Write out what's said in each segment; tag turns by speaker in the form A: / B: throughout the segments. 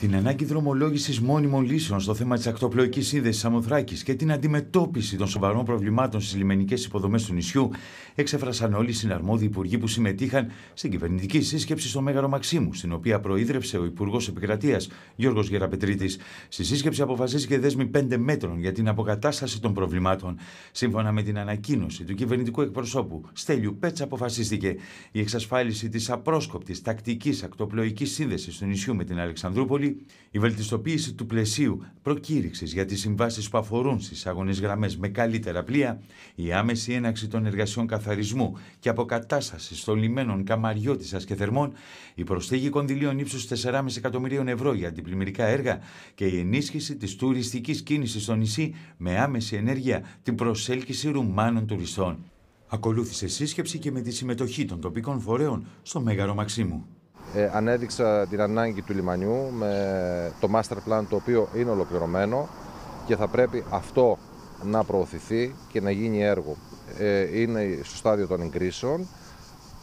A: την ανάγκη δρομολόγησης μόνιμων λύσεων στο θέμα της ακτοπλοϊκής σύνδεσης Αμοθράκη και την αντιμετώπιση των σοβαρών προβλημάτων στις λιμενικές υποδομές του νησιού, εξέφρασαν όλοι οι συναρμόδιοι υπουργοί που συμμετείχαν στην κυβερνητική σύσκεψη στο Μέγαρο Μαξίμου, στην οποία προείδρευσε ο Υπουργός Επικρατείας Γιώργος Γεραπετρίτης. Στη σύσκεψη αποφασίστηκε δέσμη 5 μέτρων για την αποκατάσταση των προβλημάτων. Σύμφωνα με την ανακοίνωση του κυβερνητικού εκπροσώπου Στέλιου Πέτσα, αποφασίστηκε η εξασφάλιση της απρόσκοπτης τακτικής ακτοπλοϊκής σύνδεσης του νησιού με την Αλεξανδρούπολη η βελτιστοποίηση του πλαισίου προκήρυξης για τις συμβάσεις που αφορούν στις αγωνέ γραμμές με καλύτερα πλοία, η άμεση έναξη των εργασιών καθαρισμού και αποκατάσταση των λιμένων Καμαριώτησα και Θερμών, η προσθήκη κονδυλίων ύψους 4,5 εκατομμυρίων ευρώ για αντιπλημμυρικά έργα και η ενίσχυση της τουριστικής κίνησης στο νησί με άμεση ενέργεια την προσέλκυση Ρουμάνων τουριστών. Ακολούθησε σύσκεψη και με τη συμμετοχή των τοπικών φορέων στο Μέγαρο Μαξίμου.
B: Ε, ανέδειξα την ανάγκη του λιμανιού με το master plan το οποίο είναι ολοκληρωμένο και θα πρέπει αυτό να προωθηθεί και να γίνει έργο. Ε, είναι στο στάδιο των εγκρίσεων.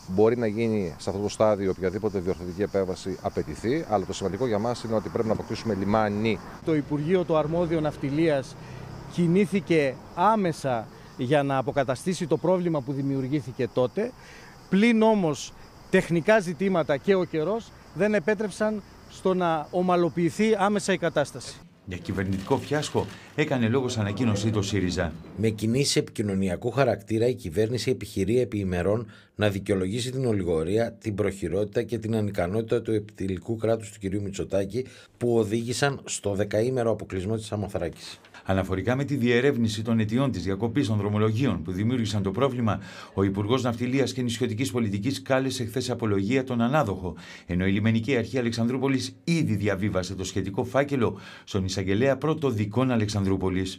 B: Μπορεί να γίνει σε αυτό το στάδιο οποιαδήποτε διορθωτική επέμβαση απαιτηθεί, αλλά το σημαντικό για μας είναι ότι πρέπει να αποκτήσουμε λιμάνι.
C: Το Υπουργείο το Αρμόδιο Ναυτιλίας κινήθηκε άμεσα για να αποκαταστήσει το πρόβλημα που δημιουργήθηκε τότε. Πλην όμως τεχνικά ζητήματα και ο καιρός δεν επέτρεψαν στο να ομαλοποιηθεί άμεσα η κατάσταση.
A: Για κυβερνητικό φιάσκο έκανε λόγος
D: ανακοίνωσή του ΣΥΡΙΖΑ. Με κινήσεις επικοινωνιακού χαρακτήρα, η κυβέρνηση επιχειρεί επί ημερών να δικαιολογήσει την ολιγορία, την προχειρότητα και την ανικανότητα του επιτελικού κράτους του
A: κ. Μητσοτάκη που οδήγησαν στο δεκαήμερο αποκλεισμό της Αμαθράκη. Αναφορικά με τη διερεύνηση των αιτιών της διακοπής των δρομολογίων που δημιούργησαν το πρόβλημα, ο Υπουργός Ναυτιλίας και Νησιωτικής Πολιτικής κάλεσε χθες απολογία τον ανάδοχο, ενώ η Λιμενική Αρχή Αλεξανδρούπολης ήδη διαβίβασε το σχετικό φάκελο στον εισαγγελέα πρώτο δικών Αλεξανδρούπολη.